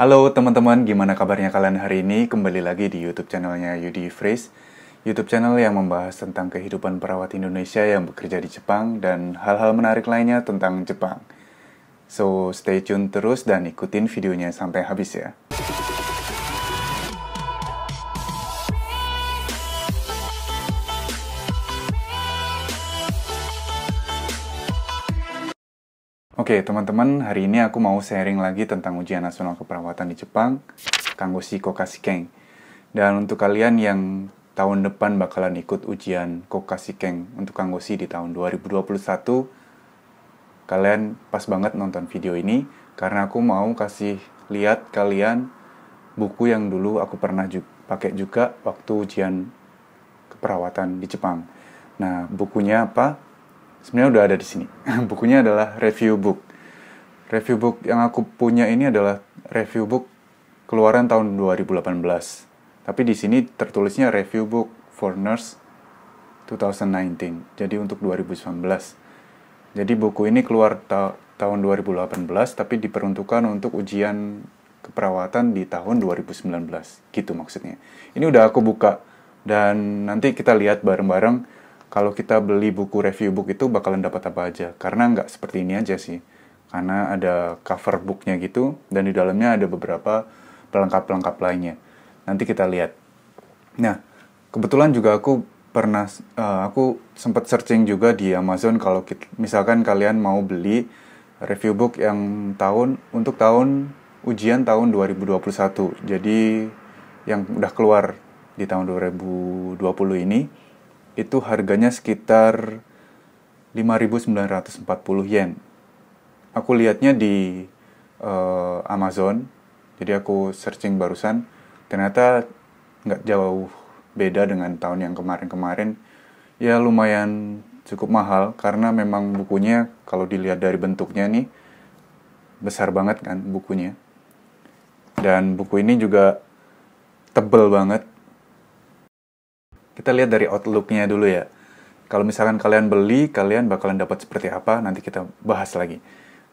Halo teman-teman, gimana kabarnya kalian hari ini? Kembali lagi di YouTube channelnya Yudi Fris. YouTube channel yang membahas tentang kehidupan perawat Indonesia yang bekerja di Jepang dan hal-hal menarik lainnya tentang Jepang. So, stay tune terus dan ikutin videonya sampai habis ya. Oke, teman-teman, hari ini aku mau sharing lagi tentang ujian nasional keperawatan di Jepang, Kangoshi Kokashikeng. Dan untuk kalian yang tahun depan bakalan ikut ujian Kokashikeng untuk Kangoshi di tahun 2021, kalian pas banget nonton video ini karena aku mau kasih lihat kalian buku yang dulu aku pernah ju pakai juga waktu ujian keperawatan di Jepang. Nah, bukunya apa? sebenarnya udah ada di sini. Bukunya adalah review book Review book yang aku punya ini adalah review book keluaran tahun 2018. Tapi di sini tertulisnya review book for nurse 2019. Jadi untuk 2019. Jadi buku ini keluar ta tahun 2018 tapi diperuntukkan untuk ujian keperawatan di tahun 2019. Gitu maksudnya. Ini udah aku buka dan nanti kita lihat bareng-bareng kalau kita beli buku review book itu bakalan dapat apa aja. Karena nggak seperti ini aja sih karena ada cover booknya gitu dan di dalamnya ada beberapa pelengkap-pelengkap lainnya. Nanti kita lihat. Nah, kebetulan juga aku pernah uh, aku sempat searching juga di Amazon kalau kita, misalkan kalian mau beli review book yang tahun untuk tahun ujian tahun 2021. Jadi yang udah keluar di tahun 2020 ini itu harganya sekitar 5.940 yen aku lihatnya di uh, Amazon jadi aku searching barusan ternyata nggak jauh beda dengan tahun yang kemarin-kemarin ya lumayan cukup mahal karena memang bukunya kalau dilihat dari bentuknya nih besar banget kan bukunya dan buku ini juga tebel banget kita lihat dari outlooknya dulu ya kalau misalkan kalian beli kalian bakalan dapat seperti apa nanti kita bahas lagi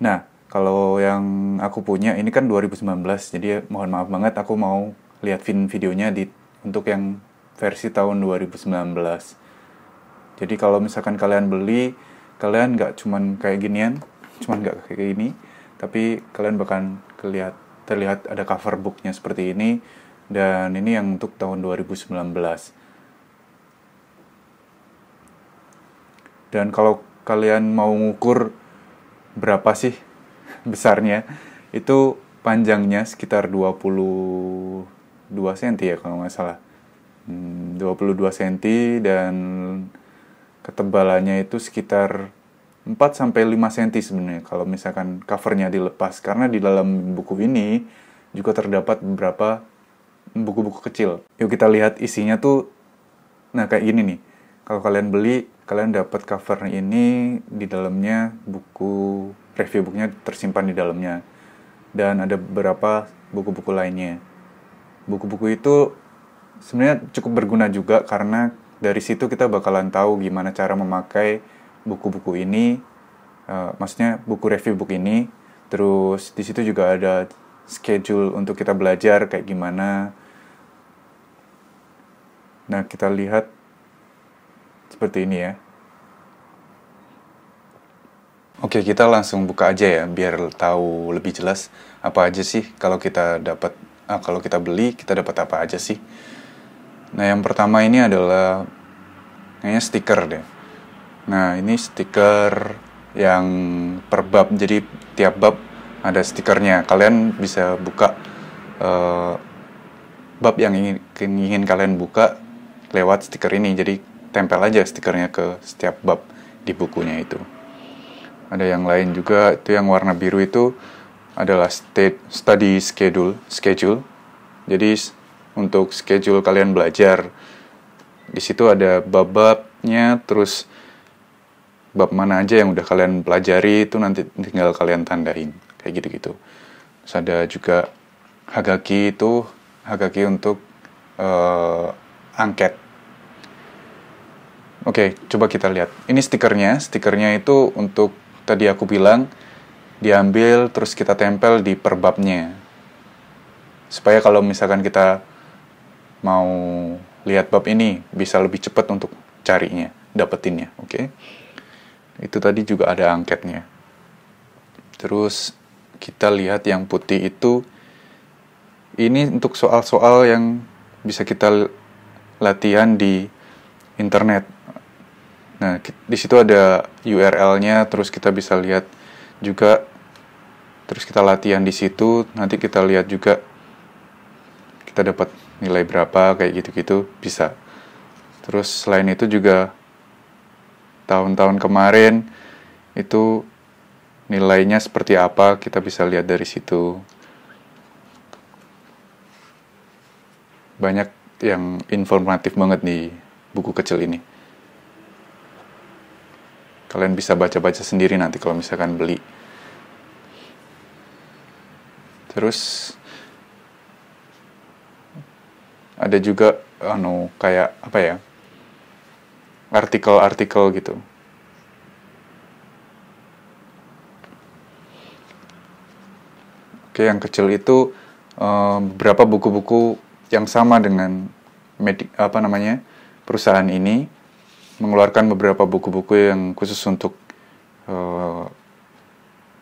Nah, kalau yang aku punya ini kan 2019, jadi mohon maaf banget aku mau lihat vin videonya di untuk yang versi tahun 2019. Jadi kalau misalkan kalian beli, kalian nggak cuman kayak ginian, cuman nggak kayak gini, tapi kalian bahkan kelihat terlihat ada cover booknya seperti ini dan ini yang untuk tahun 2019. Dan kalau kalian mau ngukur berapa sih besarnya itu panjangnya sekitar 22 cm ya kalau nggak salah 22 cm hmm, dan ketebalannya itu sekitar 4 sampai 5 cm sebenarnya kalau misalkan covernya dilepas karena di dalam buku ini juga terdapat beberapa buku-buku kecil. Yuk kita lihat isinya tuh nah kayak gini nih kalau kalian beli kalian dapat cover ini di dalamnya buku review bukunya tersimpan di dalamnya dan ada beberapa buku-buku lainnya buku-buku itu sebenarnya cukup berguna juga karena dari situ kita bakalan tahu gimana cara memakai buku-buku ini uh, maksudnya buku review book ini terus di situ juga ada schedule untuk kita belajar kayak gimana nah kita lihat seperti ini ya. Oke, kita langsung buka aja ya biar tahu lebih jelas apa aja sih kalau kita dapat ah, kalau kita beli kita dapat apa aja sih. Nah, yang pertama ini adalah kayaknya stiker deh. Nah, ini stiker yang per bab. Jadi tiap bab ada stikernya. Kalian bisa buka uh, bab yang ingin, ingin kalian buka lewat stiker ini. Jadi tempel aja stikernya ke setiap bab di bukunya itu. Ada yang lain juga itu yang warna biru itu adalah state, study schedule, schedule. Jadi untuk schedule kalian belajar di situ ada bab-babnya terus bab mana aja yang udah kalian pelajari itu nanti tinggal kalian tandain kayak gitu-gitu. Terus ada juga hagaki itu hagaki untuk uh, angket Oke, okay, coba kita lihat. Ini stikernya. Stikernya itu untuk tadi aku bilang diambil terus kita tempel di perbabnya. Supaya kalau misalkan kita mau lihat bab ini bisa lebih cepat untuk carinya, dapetinnya, oke? Okay? Itu tadi juga ada angketnya. Terus kita lihat yang putih itu ini untuk soal-soal yang bisa kita latihan di internet Nah, di situ ada URL-nya, terus kita bisa lihat juga, terus kita latihan di situ, nanti kita lihat juga kita dapat nilai berapa, kayak gitu-gitu, bisa. Terus selain itu juga tahun-tahun kemarin itu nilainya seperti apa, kita bisa lihat dari situ. Banyak yang informatif banget nih buku kecil ini. Kalian bisa baca-baca sendiri nanti kalau misalkan beli. Terus ada juga anu kayak apa ya? artikel-artikel gitu. Oke, yang kecil itu eh, beberapa buku-buku yang sama dengan medik apa namanya perusahaan ini mengeluarkan beberapa buku-buku yang khusus untuk uh,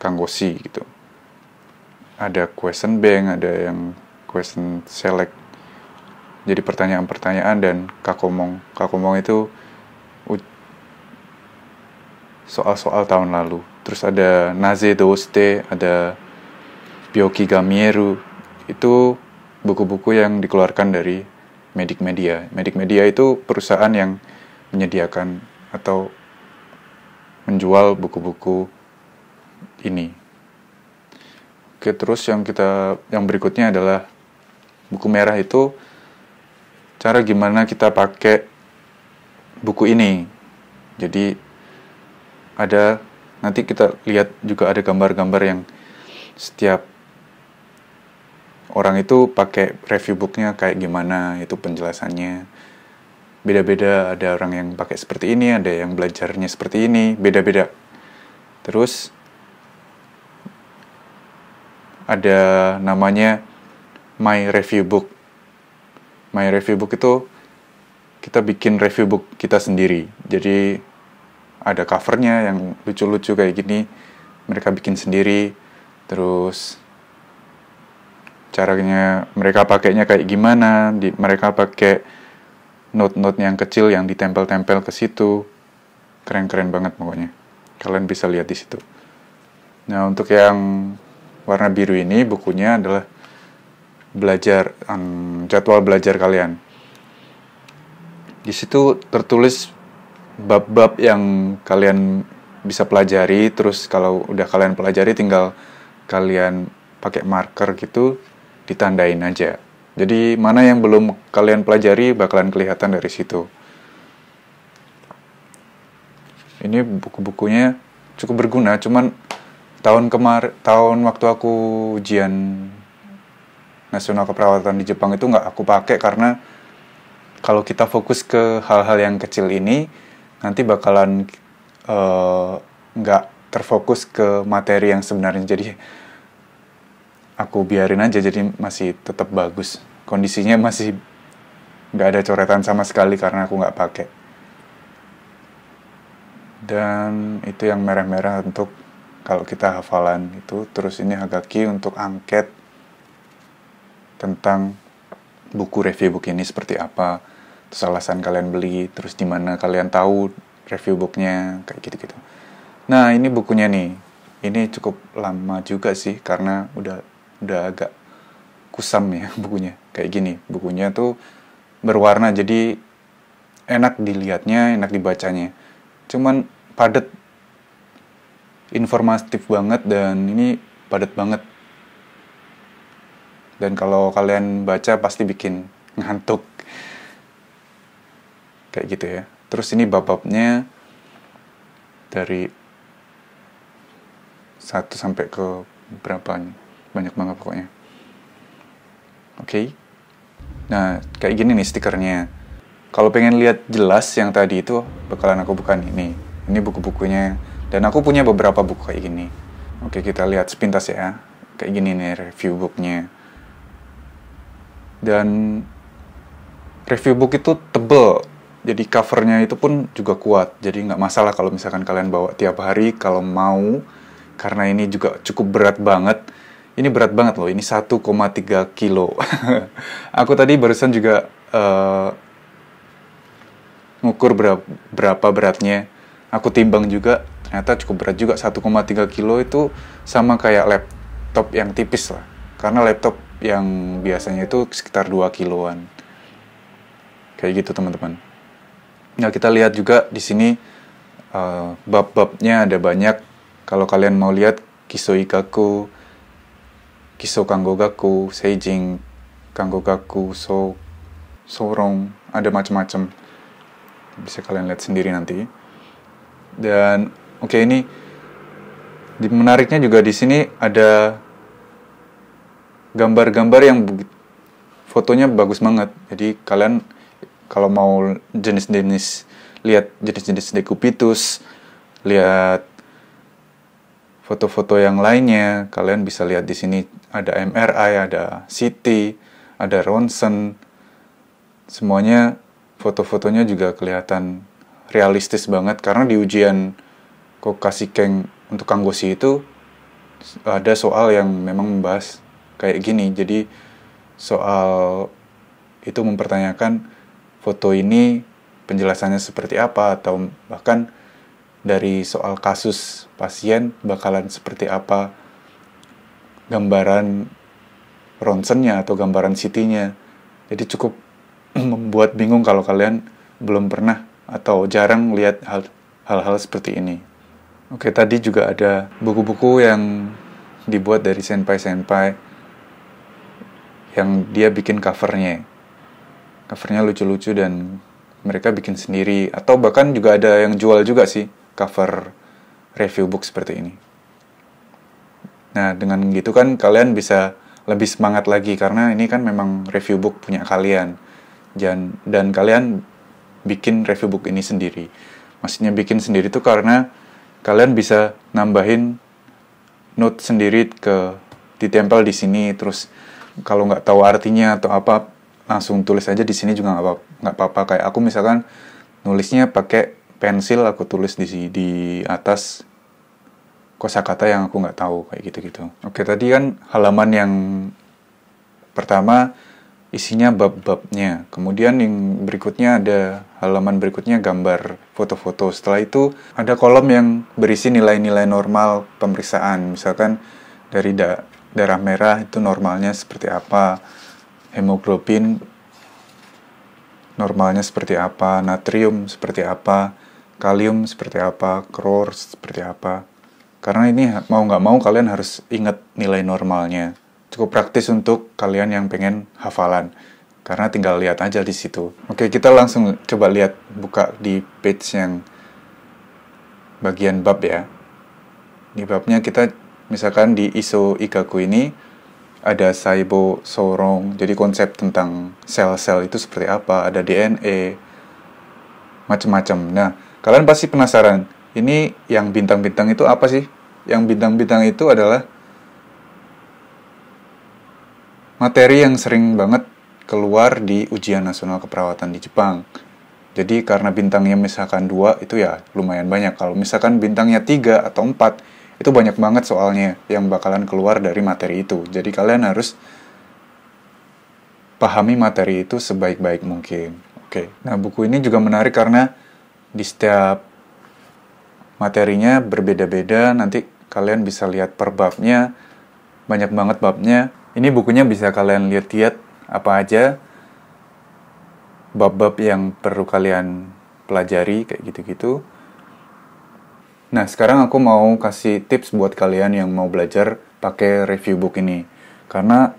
Kang gitu. Ada question bank, ada yang question select. Jadi pertanyaan-pertanyaan dan kakomong. Kakomong itu soal-soal tahun lalu. Terus ada Naze Doste, ada Byoki Gamieru. Itu buku-buku yang dikeluarkan dari Medik Media. Medik Media itu perusahaan yang menyediakan atau menjual buku-buku ini. Oke, terus yang kita yang berikutnya adalah buku merah itu cara gimana kita pakai buku ini. Jadi ada nanti kita lihat juga ada gambar-gambar yang setiap orang itu pakai review booknya kayak gimana itu penjelasannya beda-beda ada orang yang pakai seperti ini ada yang belajarnya seperti ini beda-beda terus ada namanya my review book my review book itu kita bikin review book kita sendiri jadi ada covernya yang lucu-lucu kayak gini mereka bikin sendiri terus caranya mereka pakainya kayak gimana di, mereka pakai note-note yang kecil yang ditempel-tempel ke situ. Keren-keren banget pokoknya. Kalian bisa lihat di situ. Nah, untuk yang warna biru ini bukunya adalah belajar um, jadwal belajar kalian. Di situ tertulis bab-bab yang kalian bisa pelajari, terus kalau udah kalian pelajari tinggal kalian pakai marker gitu ditandain aja. Jadi mana yang belum kalian pelajari bakalan kelihatan dari situ. Ini buku-bukunya cukup berguna, cuman tahun kemar tahun waktu aku ujian nasional keperawatan di Jepang itu nggak aku pakai karena kalau kita fokus ke hal-hal yang kecil ini nanti bakalan eh, nggak uh, terfokus ke materi yang sebenarnya jadi aku biarin aja jadi masih tetap bagus kondisinya masih nggak ada coretan sama sekali karena aku nggak pakai dan itu yang merah-merah untuk kalau kita hafalan itu terus ini Hagaki untuk angket tentang buku review book ini seperti apa terus alasan kalian beli terus di mana kalian tahu review booknya kayak gitu-gitu nah ini bukunya nih ini cukup lama juga sih karena udah udah agak kusam ya bukunya kayak gini bukunya tuh berwarna jadi enak dilihatnya enak dibacanya cuman padat informatif banget dan ini padat banget dan kalau kalian baca pasti bikin ngantuk kayak gitu ya terus ini bab dari satu sampai ke berapa nih banyak banget pokoknya oke okay? nah kayak gini nih stikernya kalau pengen lihat jelas yang tadi itu bakalan aku bukan ini ini buku-bukunya dan aku punya beberapa buku kayak gini oke okay, kita lihat sepintas ya kayak gini nih review booknya dan review book itu tebel jadi covernya itu pun juga kuat jadi nggak masalah kalau misalkan kalian bawa tiap hari kalau mau karena ini juga cukup berat banget ini berat banget loh, ini 1,3 kilo. aku tadi barusan juga uh, ngukur berapa, berapa beratnya. Aku timbang juga, ternyata cukup berat juga. 1,3 kilo itu sama kayak laptop yang tipis lah. Karena laptop yang biasanya itu sekitar 2 kiloan. Kayak gitu teman-teman. Nah kita lihat juga di sini uh, bab-babnya ada banyak. Kalau kalian mau lihat kisoi kaku gaku gaku so sorong ada macam-macam bisa kalian lihat sendiri nanti dan oke okay, ini di menariknya juga di sini ada gambar-gambar yang fotonya bagus banget jadi kalian kalau mau jenis-jenis lihat jenis-jenis dekupitus lihat foto-foto yang lainnya. Kalian bisa lihat di sini ada MRI, ada CT, ada ronsen. Semuanya foto-fotonya juga kelihatan realistis banget karena di ujian keng untuk Kanggosi itu ada soal yang memang membahas kayak gini. Jadi soal itu mempertanyakan foto ini penjelasannya seperti apa atau bahkan dari soal kasus pasien bakalan seperti apa gambaran ronsennya atau gambaran CT-nya. Jadi cukup membuat bingung kalau kalian belum pernah atau jarang lihat hal-hal seperti ini. Oke, tadi juga ada buku-buku yang dibuat dari senpai-senpai yang dia bikin covernya. Covernya lucu-lucu dan mereka bikin sendiri atau bahkan juga ada yang jual juga sih cover review book seperti ini. Nah, dengan gitu kan kalian bisa lebih semangat lagi karena ini kan memang review book punya kalian. Dan, dan kalian bikin review book ini sendiri. Maksudnya bikin sendiri itu karena kalian bisa nambahin note sendiri ke ditempel di sini terus kalau nggak tahu artinya atau apa langsung tulis aja di sini juga nggak apa-apa kayak aku misalkan nulisnya pakai pensil aku tulis di di atas kosakata yang aku nggak tahu kayak gitu-gitu. Oke tadi kan halaman yang pertama isinya bab-babnya, kemudian yang berikutnya ada halaman berikutnya gambar foto-foto. Setelah itu ada kolom yang berisi nilai-nilai normal pemeriksaan, misalkan dari da darah merah itu normalnya seperti apa, hemoglobin normalnya seperti apa, natrium seperti apa, kalium seperti apa, kror seperti apa. Karena ini mau nggak mau kalian harus ingat nilai normalnya. Cukup praktis untuk kalian yang pengen hafalan. Karena tinggal lihat aja di situ. Oke, kita langsung coba lihat buka di page yang bagian bab ya. Di babnya kita misalkan di ISO Ikaku ini ada saibo sorong, jadi konsep tentang sel-sel itu seperti apa, ada DNA, e, macam-macam. Nah, Kalian pasti penasaran, ini yang bintang-bintang itu apa sih? Yang bintang-bintang itu adalah materi yang sering banget keluar di ujian nasional keperawatan di Jepang. Jadi karena bintangnya misalkan dua itu ya lumayan banyak. Kalau misalkan bintangnya tiga atau empat itu banyak banget soalnya yang bakalan keluar dari materi itu. Jadi kalian harus pahami materi itu sebaik-baik mungkin. Oke. Nah buku ini juga menarik karena di setiap materinya berbeda-beda nanti kalian bisa lihat per babnya banyak banget babnya ini bukunya bisa kalian lihat-lihat apa aja bab-bab yang perlu kalian pelajari kayak gitu-gitu nah sekarang aku mau kasih tips buat kalian yang mau belajar pakai review book ini karena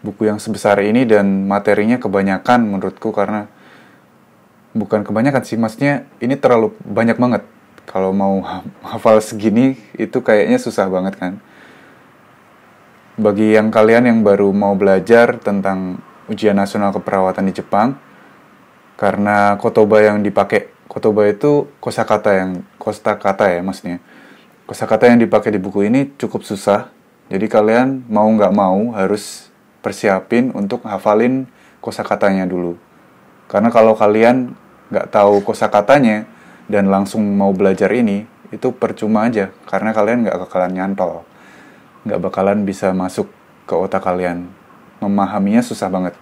buku yang sebesar ini dan materinya kebanyakan menurutku karena bukan kebanyakan sih maksudnya ini terlalu banyak banget kalau mau hafal segini itu kayaknya susah banget kan bagi yang kalian yang baru mau belajar tentang ujian nasional keperawatan di Jepang karena kotoba yang dipakai kotoba itu kosakata yang kosta kata ya maksudnya kosakata yang dipakai di buku ini cukup susah jadi kalian mau nggak mau harus persiapin untuk hafalin kosakatanya dulu karena kalau kalian nggak tahu kosakatanya dan langsung mau belajar ini itu percuma aja karena kalian nggak bakalan nyantol nggak bakalan bisa masuk ke otak kalian memahaminya susah banget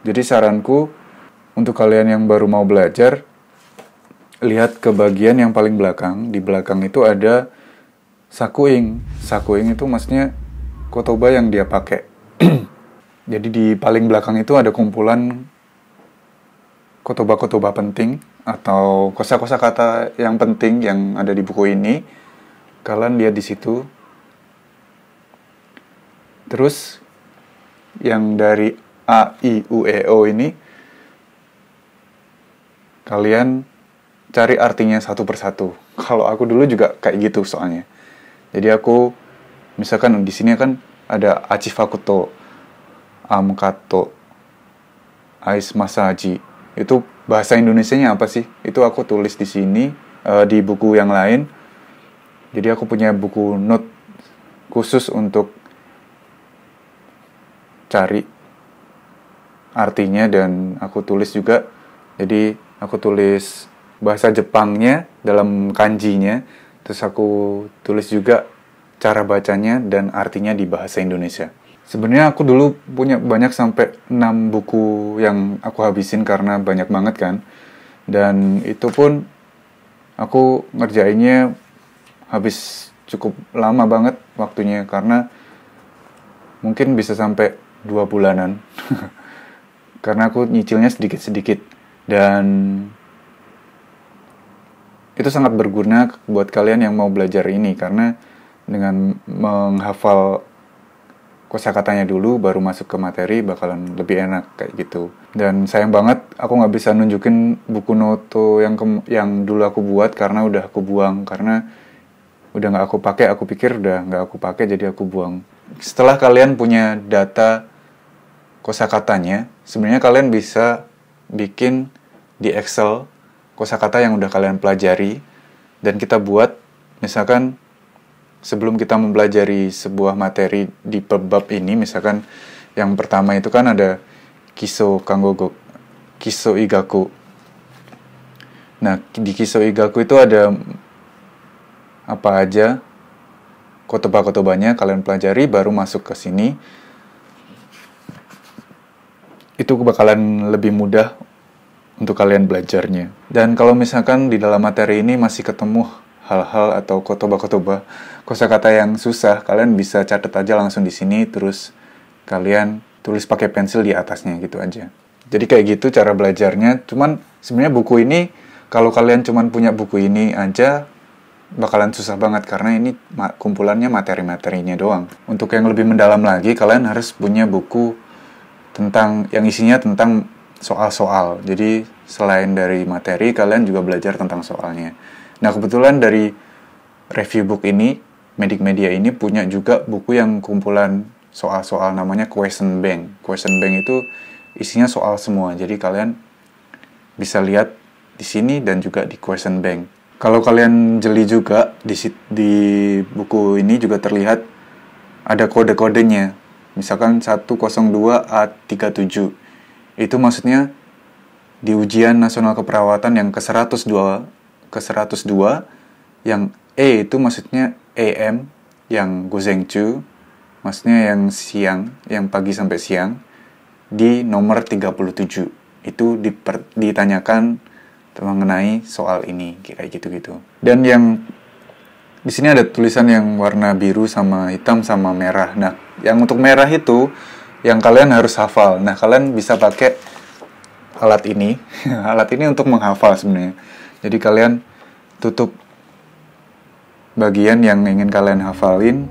jadi saranku untuk kalian yang baru mau belajar lihat ke bagian yang paling belakang di belakang itu ada sakuing sakuing itu maksudnya kotoba yang dia pakai jadi di paling belakang itu ada kumpulan Kotoba-kotoba penting atau kosa-kosa kata yang penting yang ada di buku ini. Kalian lihat di situ. Terus yang dari A, I, U, E, O ini kalian cari artinya satu persatu. Kalau aku dulu juga kayak gitu soalnya. Jadi aku misalkan di sini kan ada achifakuto, amkato, ais masaji, itu bahasa Indonesia-nya apa sih itu aku tulis di sini uh, di buku yang lain jadi aku punya buku note khusus untuk cari artinya dan aku tulis juga jadi aku tulis bahasa Jepangnya dalam kanjinya terus aku tulis juga cara bacanya dan artinya di bahasa Indonesia Sebenarnya aku dulu punya banyak sampai 6 buku yang aku habisin karena banyak banget kan. Dan itu pun aku ngerjainnya habis cukup lama banget waktunya karena mungkin bisa sampai dua bulanan karena aku nyicilnya sedikit-sedikit dan itu sangat berguna buat kalian yang mau belajar ini karena dengan menghafal Kosa katanya dulu baru masuk ke materi bakalan lebih enak kayak gitu dan sayang banget aku nggak bisa nunjukin buku noto yang kem, yang dulu aku buat karena udah aku buang karena udah nggak aku pakai aku pikir udah nggak aku pakai jadi aku buang setelah kalian punya data kosa katanya, sebenarnya kalian bisa bikin di Excel kosa kata yang udah kalian pelajari dan kita buat misalkan sebelum kita mempelajari sebuah materi di pebab ini, misalkan yang pertama itu kan ada kiso kangogo, kiso igaku. Nah, di kiso igaku itu ada apa aja kotoba-kotobanya kalian pelajari baru masuk ke sini. Itu bakalan lebih mudah untuk kalian belajarnya. Dan kalau misalkan di dalam materi ini masih ketemu hal-hal atau kotoba-kotoba kosakata yang susah, kalian bisa catat aja langsung di sini terus kalian tulis pakai pensil di atasnya gitu aja. Jadi kayak gitu cara belajarnya. Cuman sebenarnya buku ini kalau kalian cuman punya buku ini aja bakalan susah banget karena ini kumpulannya materi-materinya doang. Untuk yang lebih mendalam lagi, kalian harus punya buku tentang yang isinya tentang soal-soal. Jadi selain dari materi, kalian juga belajar tentang soalnya. Nah kebetulan dari review book ini, Medik Media ini punya juga buku yang kumpulan soal-soal namanya question bank. Question bank itu isinya soal semua. Jadi kalian bisa lihat di sini dan juga di question bank. Kalau kalian jeli juga di di buku ini juga terlihat ada kode-kodenya. Misalkan 102A37. Itu maksudnya di ujian nasional keperawatan yang ke-102 ke 102 yang E itu maksudnya AM yang gozengchu maksudnya yang siang yang pagi sampai siang di nomor 37 itu diper, ditanyakan mengenai soal ini kira gitu-gitu dan yang di sini ada tulisan yang warna biru sama hitam sama merah nah yang untuk merah itu yang kalian harus hafal nah kalian bisa pakai alat ini alat ini untuk menghafal sebenarnya jadi kalian tutup bagian yang ingin kalian hafalin.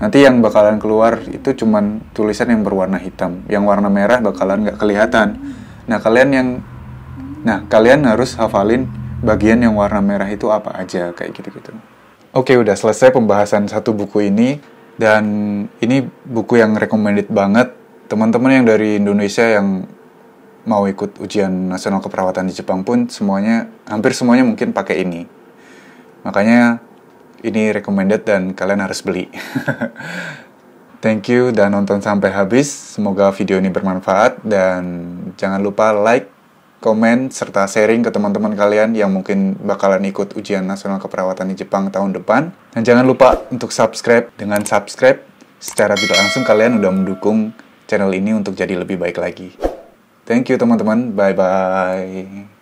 Nanti yang bakalan keluar itu cuman tulisan yang berwarna hitam. Yang warna merah bakalan nggak kelihatan. Nah kalian yang, nah kalian harus hafalin bagian yang warna merah itu apa aja kayak gitu-gitu. Oke udah selesai pembahasan satu buku ini dan ini buku yang recommended banget teman-teman yang dari Indonesia yang mau ikut ujian nasional keperawatan di Jepang pun semuanya hampir semuanya mungkin pakai ini. Makanya ini recommended dan kalian harus beli. Thank you dan nonton sampai habis. Semoga video ini bermanfaat dan jangan lupa like, komen serta sharing ke teman-teman kalian yang mungkin bakalan ikut ujian nasional keperawatan di Jepang tahun depan. Dan jangan lupa untuk subscribe. Dengan subscribe secara tidak langsung kalian udah mendukung channel ini untuk jadi lebih baik lagi. Thank you teman-teman. Bye bye.